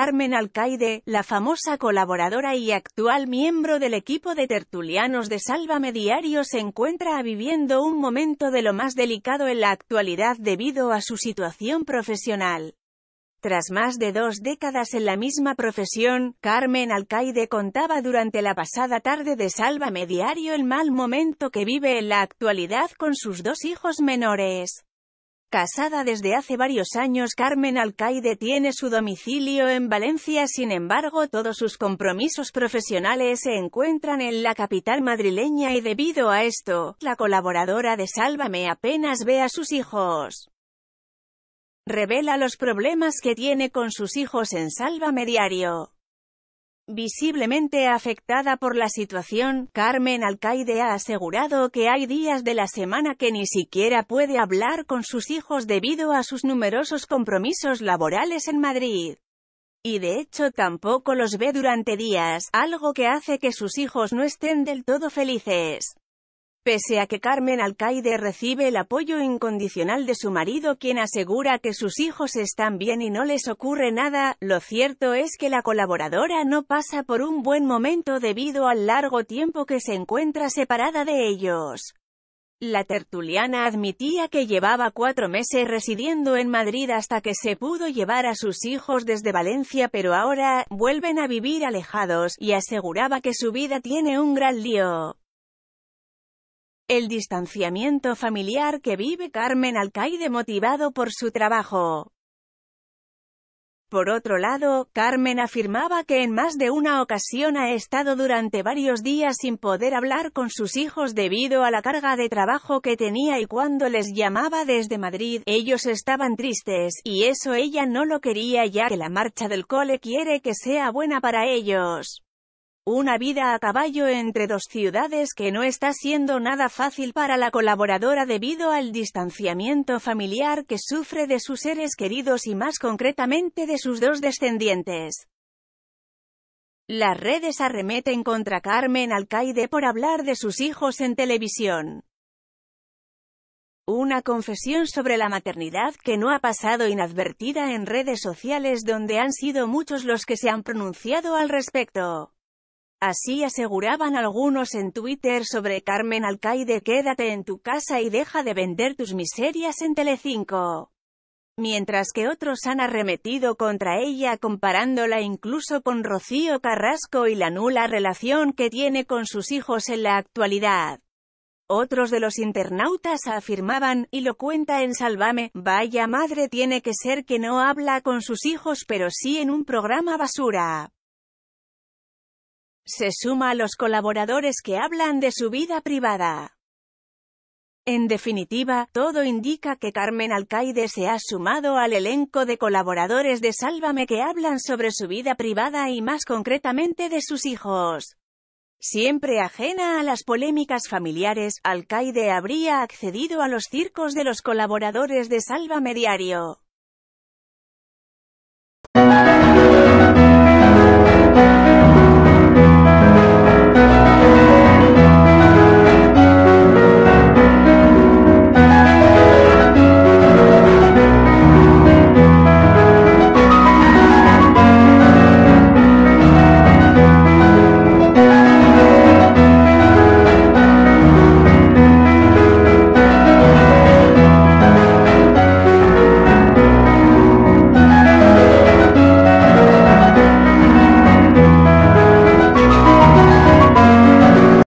Carmen Alcaide, la famosa colaboradora y actual miembro del equipo de tertulianos de Salva Diario se encuentra viviendo un momento de lo más delicado en la actualidad debido a su situación profesional. Tras más de dos décadas en la misma profesión, Carmen Alcaide contaba durante la pasada tarde de Salva Diario el mal momento que vive en la actualidad con sus dos hijos menores. Casada desde hace varios años Carmen Alcaide tiene su domicilio en Valencia sin embargo todos sus compromisos profesionales se encuentran en la capital madrileña y debido a esto, la colaboradora de Sálvame apenas ve a sus hijos. Revela los problemas que tiene con sus hijos en Sálvame Diario. Visiblemente afectada por la situación, Carmen Alcaide ha asegurado que hay días de la semana que ni siquiera puede hablar con sus hijos debido a sus numerosos compromisos laborales en Madrid. Y de hecho tampoco los ve durante días, algo que hace que sus hijos no estén del todo felices. Pese a que Carmen Alcaide recibe el apoyo incondicional de su marido quien asegura que sus hijos están bien y no les ocurre nada, lo cierto es que la colaboradora no pasa por un buen momento debido al largo tiempo que se encuentra separada de ellos. La tertuliana admitía que llevaba cuatro meses residiendo en Madrid hasta que se pudo llevar a sus hijos desde Valencia pero ahora, vuelven a vivir alejados, y aseguraba que su vida tiene un gran lío. El distanciamiento familiar que vive Carmen Alcaide motivado por su trabajo. Por otro lado, Carmen afirmaba que en más de una ocasión ha estado durante varios días sin poder hablar con sus hijos debido a la carga de trabajo que tenía y cuando les llamaba desde Madrid, ellos estaban tristes, y eso ella no lo quería ya que la marcha del cole quiere que sea buena para ellos. Una vida a caballo entre dos ciudades que no está siendo nada fácil para la colaboradora debido al distanciamiento familiar que sufre de sus seres queridos y más concretamente de sus dos descendientes. Las redes arremeten contra Carmen Alcaide por hablar de sus hijos en televisión. Una confesión sobre la maternidad que no ha pasado inadvertida en redes sociales donde han sido muchos los que se han pronunciado al respecto. Así aseguraban algunos en Twitter sobre Carmen Alcaide quédate en tu casa y deja de vender tus miserias en Telecinco. Mientras que otros han arremetido contra ella comparándola incluso con Rocío Carrasco y la nula relación que tiene con sus hijos en la actualidad. Otros de los internautas afirmaban, y lo cuenta en Salvame, vaya madre tiene que ser que no habla con sus hijos pero sí en un programa basura se suma a los colaboradores que hablan de su vida privada. En definitiva, todo indica que Carmen Alcaide se ha sumado al elenco de colaboradores de Sálvame que hablan sobre su vida privada y más concretamente de sus hijos. Siempre ajena a las polémicas familiares, Alcaide habría accedido a los circos de los colaboradores de Sálvame Diario.